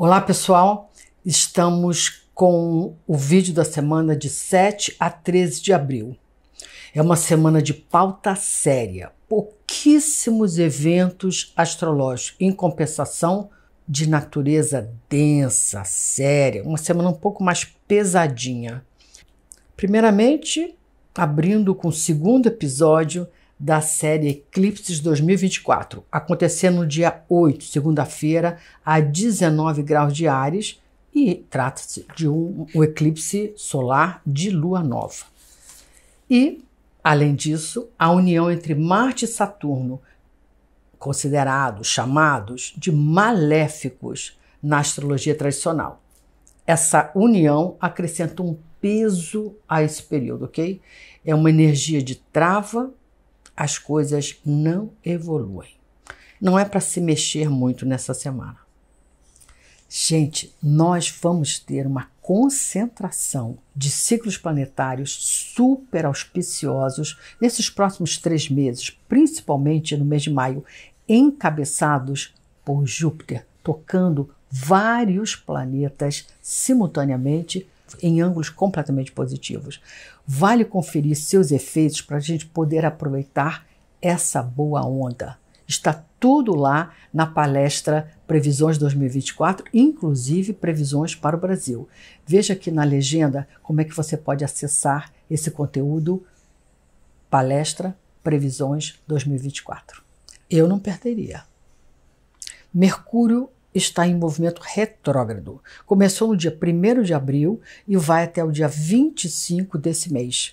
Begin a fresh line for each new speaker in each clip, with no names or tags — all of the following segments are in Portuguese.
Olá, pessoal. Estamos com o vídeo da semana de 7 a 13 de abril. É uma semana de pauta séria, pouquíssimos eventos astrológicos, em compensação de natureza densa, séria, uma semana um pouco mais pesadinha. Primeiramente, abrindo com o segundo episódio da série Eclipses 2024, acontecendo no dia 8, segunda-feira, a 19 graus de Ares, e trata-se de um, um eclipse solar de lua nova. E, além disso, a união entre Marte e Saturno, considerados, chamados de maléficos na astrologia tradicional. Essa união acrescenta um peso a esse período, ok? É uma energia de trava as coisas não evoluem. Não é para se mexer muito nessa semana. Gente, nós vamos ter uma concentração de ciclos planetários super auspiciosos nesses próximos três meses, principalmente no mês de maio, encabeçados por Júpiter, tocando vários planetas simultaneamente em ângulos completamente positivos. Vale conferir seus efeitos para a gente poder aproveitar essa boa onda. Está tudo lá na palestra Previsões 2024, inclusive previsões para o Brasil. Veja aqui na legenda como é que você pode acessar esse conteúdo palestra Previsões 2024. Eu não perderia. Mercúrio está em movimento retrógrado. Começou no dia 1 de abril e vai até o dia 25 desse mês.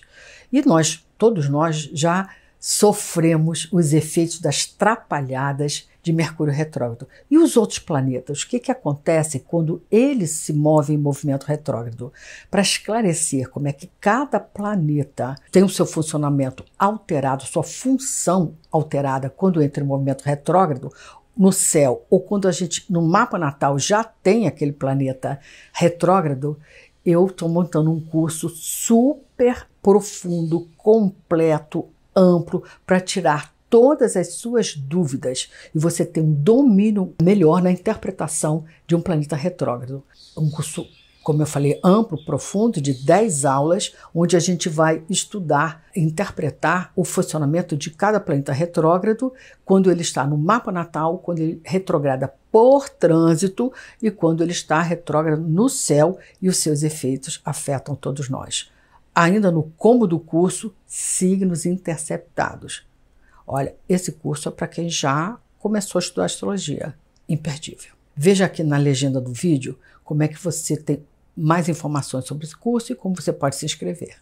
E nós, todos nós, já sofremos os efeitos das trapalhadas de Mercúrio retrógrado. E os outros planetas? O que, que acontece quando eles se movem em movimento retrógrado? Para esclarecer como é que cada planeta tem o seu funcionamento alterado, sua função alterada quando entra em movimento retrógrado, no céu ou quando a gente no mapa natal já tem aquele planeta retrógrado, eu estou montando um curso super profundo, completo, amplo para tirar todas as suas dúvidas e você tem um domínio melhor na interpretação de um planeta retrógrado. Um curso, como eu falei, amplo, profundo, de 10 aulas, onde a gente vai estudar, interpretar o funcionamento de cada planeta retrógrado, quando ele está no mapa natal, quando ele retrograda por trânsito e quando ele está retrógrado no céu e os seus efeitos afetam todos nós ainda no combo do curso Signos Interceptados. Olha, esse curso é para quem já começou a estudar astrologia. Imperdível. Veja aqui na legenda do vídeo como é que você tem mais informações sobre esse curso e como você pode se inscrever.